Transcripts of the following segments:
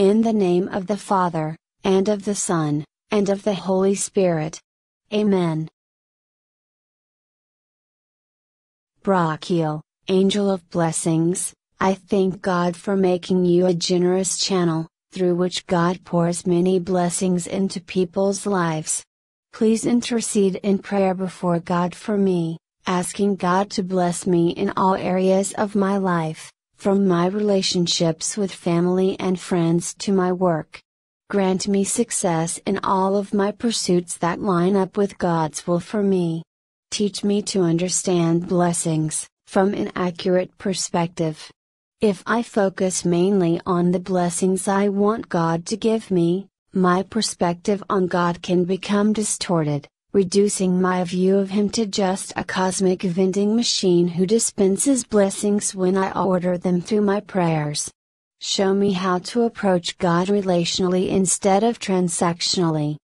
In the name of the Father, and of the Son, and of the Holy Spirit. Amen. Brachiel, Angel of Blessings, I thank God for making you a generous channel, through which God pours many blessings into people's lives. Please intercede in prayer before God for me, asking God to bless me in all areas of my life from my relationships with family and friends to my work. Grant me success in all of my pursuits that line up with God's will for me. Teach me to understand blessings, from an accurate perspective. If I focus mainly on the blessings I want God to give me, my perspective on God can become distorted, reducing my view of him to just a cosmic vending machine who dispenses blessings when I order them through my prayers. Show me how to approach God relationally instead of transactionally.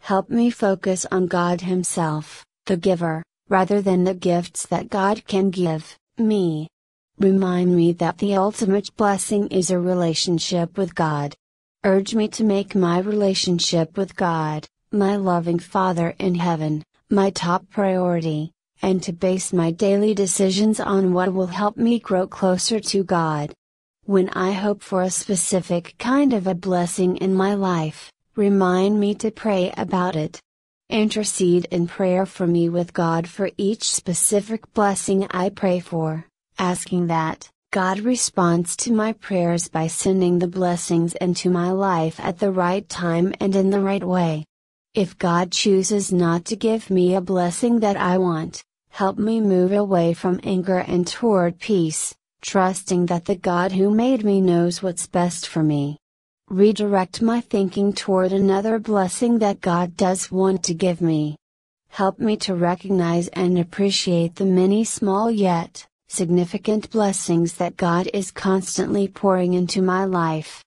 Help me focus on God Himself, the giver, rather than the gifts that God can give me. Remind me that the ultimate blessing is a relationship with God. Urge me to make my relationship with God, my loving Father in heaven, my top priority, and to base my daily decisions on what will help me grow closer to God. When I hope for a specific kind of a blessing in my life, remind me to pray about it. Intercede in prayer for me with God for each specific blessing I pray for, asking that, God responds to my prayers by sending the blessings into my life at the right time and in the right way. If God chooses not to give me a blessing that I want, help me move away from anger and toward peace, trusting that the God who made me knows what's best for me. Redirect my thinking toward another blessing that God does want to give me. Help me to recognize and appreciate the many small yet significant blessings that God is constantly pouring into my life.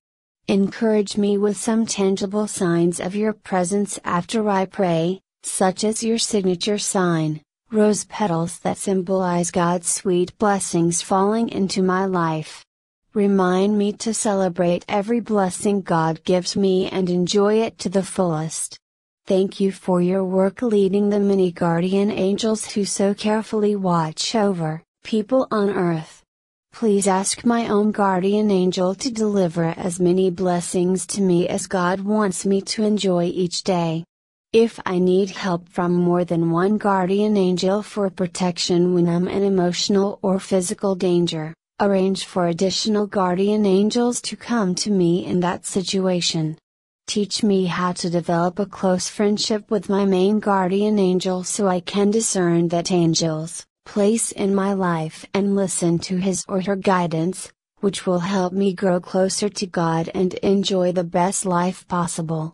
Encourage me with some tangible signs of your presence after I pray, such as your signature sign, rose petals that symbolize God's sweet blessings falling into my life. Remind me to celebrate every blessing God gives me and enjoy it to the fullest. Thank you for your work leading the many guardian angels who so carefully watch over people on earth. Please ask my own guardian angel to deliver as many blessings to me as God wants me to enjoy each day. If I need help from more than one guardian angel for protection when I'm in emotional or physical danger, arrange for additional guardian angels to come to me in that situation. Teach me how to develop a close friendship with my main guardian angel so I can discern that angels, place in my life and listen to His or her guidance, which will help me grow closer to God and enjoy the best life possible.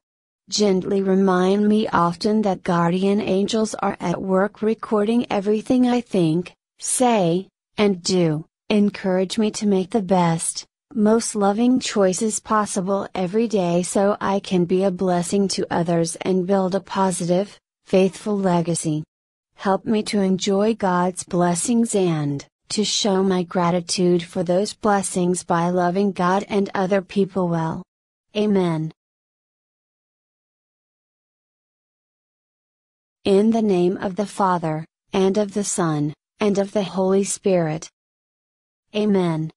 Gently remind me often that guardian angels are at work recording everything I think, say, and do, encourage me to make the best, most loving choices possible every day so I can be a blessing to others and build a positive, faithful legacy help me to enjoy God's blessings and, to show my gratitude for those blessings by loving God and other people well. Amen. In the name of the Father, and of the Son, and of the Holy Spirit. Amen.